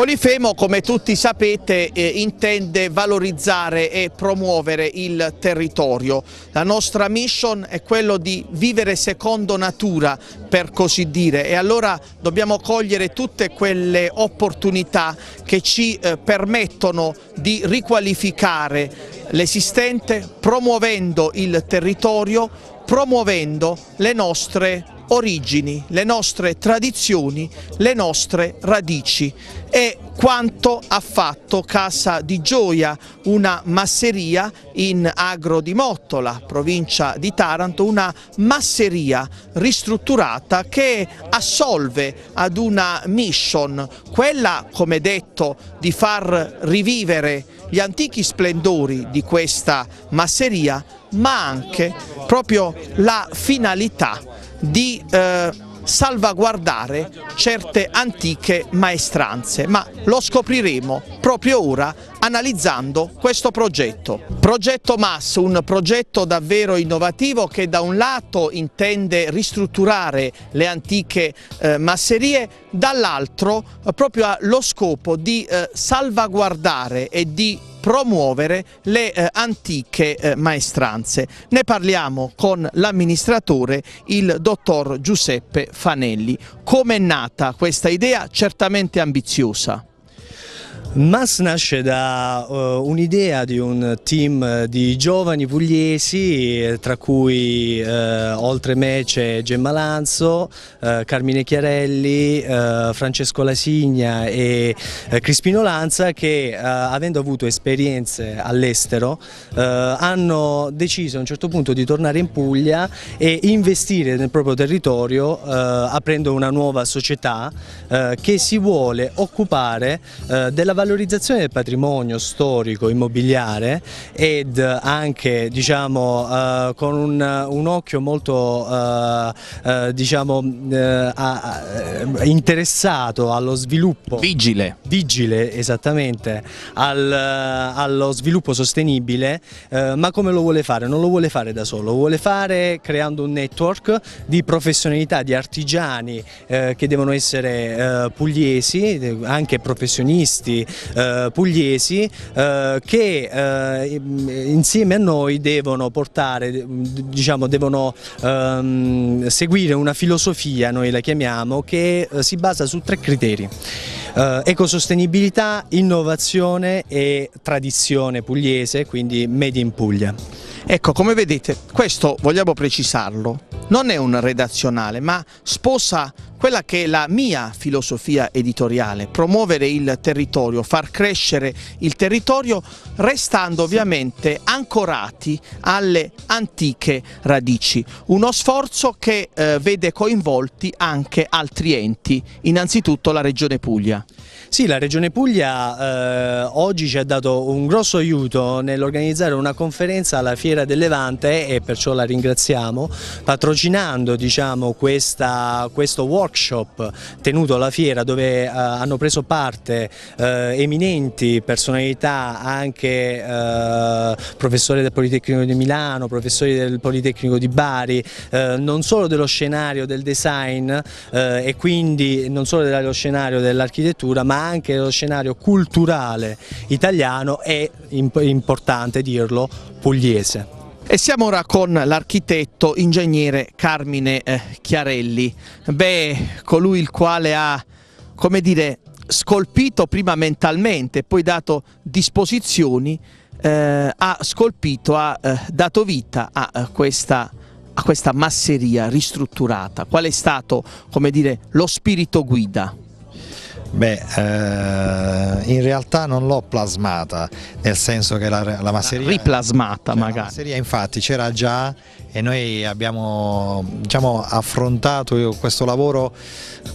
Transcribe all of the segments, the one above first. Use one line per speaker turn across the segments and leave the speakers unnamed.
Polifemo, come tutti sapete, eh, intende valorizzare e promuovere il territorio. La nostra mission è quella di vivere secondo natura, per così dire, e allora dobbiamo cogliere tutte quelle opportunità che ci eh, permettono di riqualificare l'esistente, promuovendo il territorio, promuovendo le nostre origini, le nostre tradizioni, le nostre radici. È quanto ha fatto Casa di Gioia, una masseria in Agro di Mottola, provincia di Taranto, una masseria ristrutturata che assolve ad una mission, quella come detto di far rivivere gli antichi splendori di questa masseria ma anche proprio la finalità di eh, salvaguardare certe antiche maestranze, ma lo scopriremo proprio ora analizzando questo progetto. Progetto MAS, un progetto davvero innovativo che da un lato intende ristrutturare le antiche eh, masserie, dall'altro eh, proprio ha lo scopo di eh, salvaguardare e di promuovere le eh, antiche eh, maestranze. Ne parliamo con l'amministratore, il dottor Giuseppe Fanelli. Come è nata questa idea certamente ambiziosa?
Mas nasce da uh, un'idea di un team eh, di giovani pugliesi, eh, tra cui uh, oltre me c'è Gemma Lanzo, uh, Carmine Chiarelli, Francesco Lasigna e Crispino Lanza che avendo avuto esperienze all'estero hanno deciso a un certo punto di tornare in Puglia e investire nel proprio territorio aprendo una nuova società che si vuole occupare della valutazione valorizzazione del patrimonio storico immobiliare ed anche diciamo, eh, con un, un, occhio molto eh, eh diciamo, eh, interessato allo sviluppo vigile, vigile esattamente al, allo sviluppo sostenibile eh, ma come lo vuole fare? Non lo vuole fare da solo, lo vuole fare creando un network di professionalità, di artigiani che devono essere pugliesi anche professionisti eh, pugliesi eh, che eh, mm, insieme a noi devono portare, diciamo, devono ehm, seguire una filosofia, noi la chiamiamo, che eh, si basa su tre criteri. Uh, ecosostenibilità, innovazione e tradizione pugliese, quindi Made in Puglia. Ecco, come vedete, questo vogliamo precisarlo, non è un redazionale,
ma sposa quella che è la mia filosofia editoriale, promuovere il territorio, far crescere il territorio restando ovviamente ancorati alle antiche radici. Uno sforzo che eh, vede coinvolti anche altri enti, innanzitutto la Regione Puglia. Sì, la
Regione Puglia eh, oggi ci ha dato un grosso aiuto nell'organizzare una conferenza alla Fiera del Levante e perciò la ringraziamo, patrocinando diciamo, questa, questo workshop workshop tenuto alla fiera dove eh, hanno preso parte eh, eminenti personalità, anche eh, professori del Politecnico di Milano, professori del Politecnico di Bari, non solo dello scenario del design e quindi non solo dello scenario dell'architettura ma anche dello scenario culturale italiano e importante dirlo pugliese. E siamo ora con l'architetto ingegnere Carmine eh,
Chiarelli, Beh, colui il quale ha, come dire, scolpito prima mentalmente, poi dato disposizioni, eh, ha scolpito, ha eh, dato vita a, a eh, questa a questa masseria ristrutturata? Qual è stato come dire, lo spirito guida?
Beh, eh, in realtà non l'ho plasmata, nel senso che la, la masseria... Riplasmata cioè, magari. La masseria infatti c'era già e noi abbiamo diciamo, affrontato questo lavoro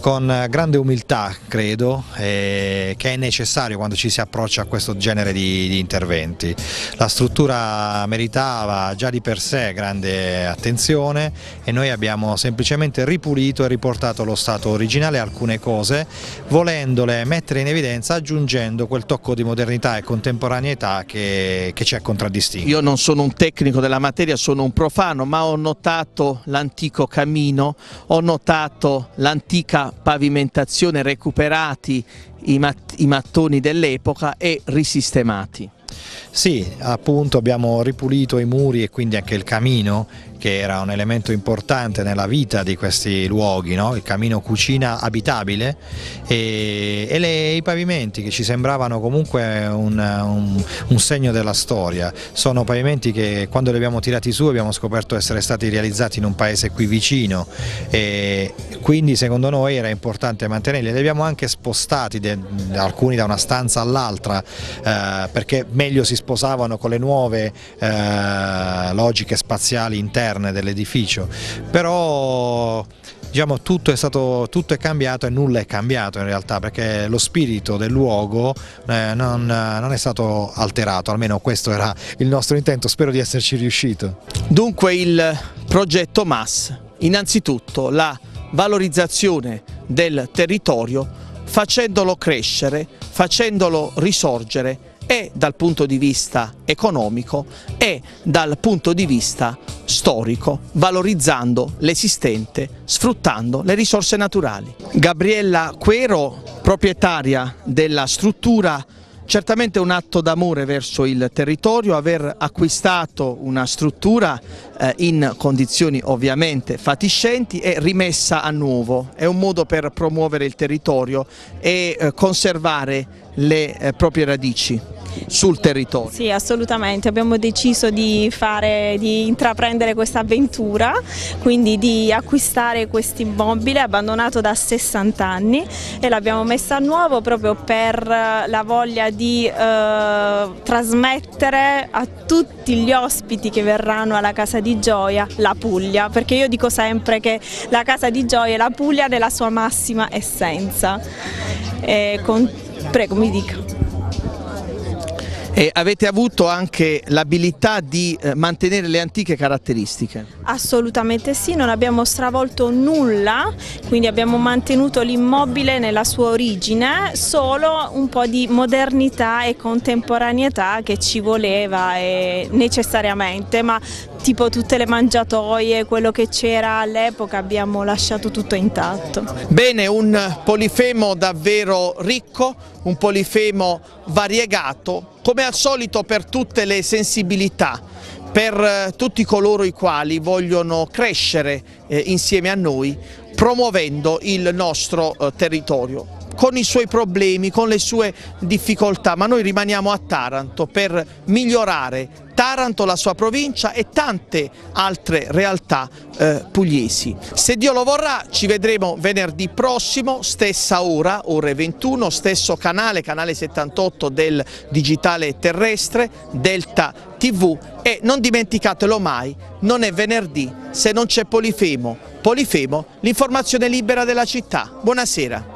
con grande umiltà credo eh, che è necessario quando ci si approccia a questo genere di, di, interventi. La struttura meritava già di per sé grande attenzione e noi abbiamo semplicemente ripulito e riportato allo stato originale alcune cose volendole mettere in evidenza aggiungendo quel tocco di modernità e contemporaneità che, che ci ha contraddistinto.
Io non sono un tecnico della materia, sono un profano ma ho notato l'antico camino, ho notato l'antica pavimentazione recuperati i, mat i mattoni dell'epoca e risistemati.
Sì, appunto abbiamo ripulito i muri e quindi anche il camino che era un elemento importante nella vita di questi luoghi, no? il camino cucina abitabile e, e le, i pavimenti che ci sembravano comunque un, un, un, segno della storia, sono pavimenti che quando li abbiamo tirati su abbiamo scoperto essere stati realizzati in un paese qui vicino e quindi secondo noi era importante mantenerli, li abbiamo anche spostati de, alcuni da una stanza all'altra eh, perché meglio si sposavano con le nuove eh, logiche spaziali interne interne dell'edificio, però diciamo, tutto, è stato, tutto è cambiato e nulla è cambiato in realtà perché lo spirito del luogo eh, non, non, è stato alterato, almeno questo era il nostro intento, spero
di esserci riuscito. Dunque il progetto MAS, innanzitutto la valorizzazione del territorio facendolo crescere, facendolo risorgere e dal punto di vista economico e dal punto di vista storico, valorizzando l'esistente, sfruttando le risorse naturali. Gabriella Quero, proprietaria della struttura Certamente un atto d'amore verso il territorio, aver acquistato una struttura eh, in condizioni ovviamente fatiscenti e rimessa a nuovo. È un modo per promuovere il territorio e eh, conservare le eh, proprie radici sul territorio.
Sì, assolutamente, abbiamo deciso di, fare, di intraprendere questa avventura, quindi di acquistare questo immobile abbandonato da 60 anni e l'abbiamo messa a nuovo proprio per eh, la voglia di eh, trasmettere a tutti gli ospiti che verranno alla casa di di gioia la Puglia, perché io dico sempre che la casa di gioia è la Puglia nella sua massima essenza. E Con... Prego, mi dica.
E avete avuto anche l'abilità di eh, mantenere le antiche caratteristiche?
Assolutamente sì, non abbiamo stravolto nulla, quindi abbiamo mantenuto l'immobile nella sua origine, solo un po' di modernità e contemporaneità che ci voleva e eh, necessariamente, ma tipo tutte le mangiatoie, quello che c'era all'epoca abbiamo lasciato tutto intatto.
Bene, un polifemo davvero ricco, un polifemo variegato, come al solito per tutte le sensibilità per eh, tutti coloro i quali vogliono crescere eh, insieme a noi promuovendo il nostro eh, territorio con i suoi problemi, con le sue difficoltà, ma noi rimaniamo a Taranto per migliorare Taranto, la sua provincia e tante altre realtà eh, pugliesi. Se Dio lo vorrà ci vedremo venerdì prossimo, stessa ora, ore 21, stesso canale, canale 78 del digitale terrestre, Delta TV e non dimenticatelo mai, non è venerdì se non c'è Polifemo. Polifemo, l'informazione libera della città. Buonasera.